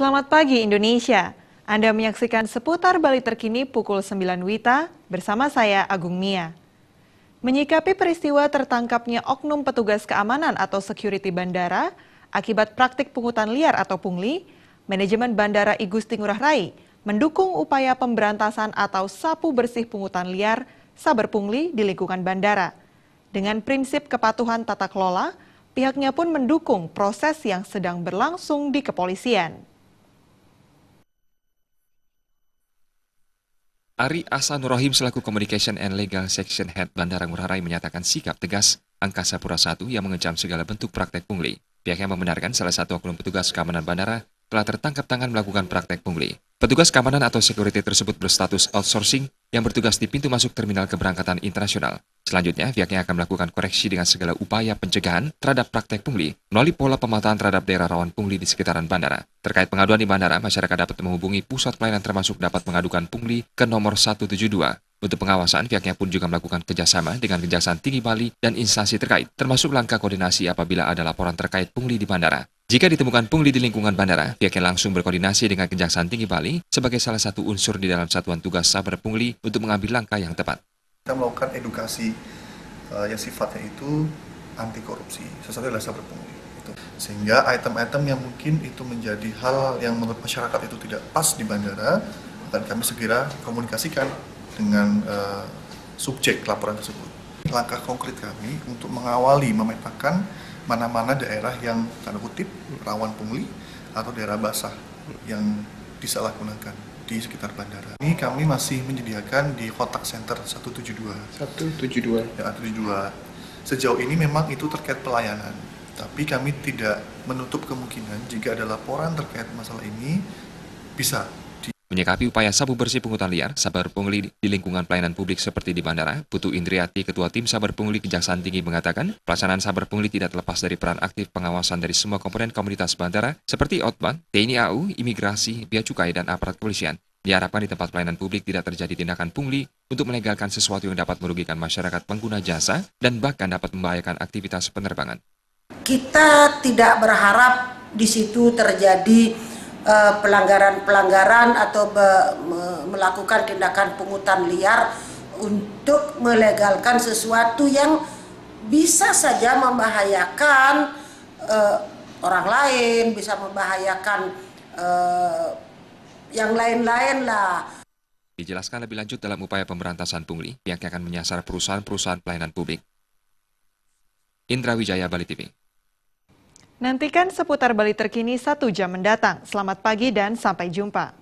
Selamat pagi Indonesia. Anda menyaksikan seputar Bali terkini pukul 9 Wita bersama saya Agung Mia. Menyikapi peristiwa tertangkapnya oknum petugas keamanan atau security bandara akibat praktik pungutan liar atau pungli, manajemen Bandara I Gusti Ngurah Rai mendukung upaya pemberantasan atau sapu bersih pungutan liar saber pungli di lingkungan bandara. Dengan prinsip kepatuhan tata kelola, pihaknya pun mendukung proses yang sedang berlangsung di kepolisian. Ari Asanurahim Rohim selaku Communication and Legal Section Head Bandara Ngurah Rai menyatakan sikap tegas Angkasa Pura I yang mengecam segala bentuk praktek pungli. Pihaknya membenarkan salah satu oknum petugas keamanan bandara telah tertangkap tangan melakukan praktek pungli. Petugas keamanan atau security tersebut berstatus outsourcing yang bertugas di pintu masuk terminal keberangkatan internasional. Selanjutnya, pihaknya akan melakukan koreksi dengan segala upaya pencegahan terhadap praktek pungli melalui pola pemataan terhadap daerah rawan pungli di sekitaran bandara. Terkait pengaduan di bandara, masyarakat dapat menghubungi pusat pelayanan termasuk dapat mengadukan pungli ke nomor 172. Untuk pengawasan, pihaknya pun juga melakukan kerjasama dengan Kejaksaan Tinggi Bali dan instansi terkait, termasuk langkah koordinasi apabila ada laporan terkait pungli di bandara. Jika ditemukan pungli di lingkungan bandara, pihaknya langsung berkoordinasi dengan Kejaksaan Tinggi Bali sebagai salah satu unsur di dalam satuan tugas sabar pungli untuk mengambil langkah yang tepat. Kita melakukan edukasi uh, yang sifatnya itu anti korupsi, sesuatu adalah sabar pungli. Gitu. Sehingga item-item yang mungkin itu menjadi hal yang menurut masyarakat itu tidak pas di bandara, akan kami segera komunikasikan dengan uh, subjek laporan tersebut. Langkah konkret kami untuk mengawali memetakan mana-mana daerah yang tanda kutip rawan pungli atau daerah basah yang disalahgunakan di sekitar bandara. Ini kami masih menyediakan di kotak center 172. 172. Ya, 172. Sejauh ini memang itu terkait pelayanan, tapi kami tidak menutup kemungkinan jika ada laporan terkait masalah ini bisa Menyikapi upaya sabu bersih pungutan liar, sabar pungli di lingkungan pelayanan publik seperti di bandara, Putu Indriati, Ketua Tim Sabar Pungli Kejaksaan Tinggi mengatakan, pelaksanaan sabar pungli tidak terlepas dari peran aktif pengawasan dari semua komponen komunitas bandara seperti Otban, TNI AU, Imigrasi, Bea Cukai, dan aparat kepolisian. Diharapkan di tempat pelayanan publik tidak terjadi tindakan pungli untuk melegalkan sesuatu yang dapat merugikan masyarakat pengguna jasa dan bahkan dapat membahayakan aktivitas penerbangan. Kita tidak berharap di situ terjadi Eh, pelanggaran-pelanggaran uh, atau be, me, melakukan tindakan pungutan liar untuk melegalkan sesuatu yang bisa saja membahayakan uh, orang lain, bisa membahayakan uh, yang lain-lain lah. Dijelaskan lebih lanjut dalam upaya pemberantasan pungli yang akan menyasar perusahaan-perusahaan pelayanan publik. Indra Wijaya Bali TV. Nantikan seputar Bali terkini satu jam mendatang. Selamat pagi dan sampai jumpa.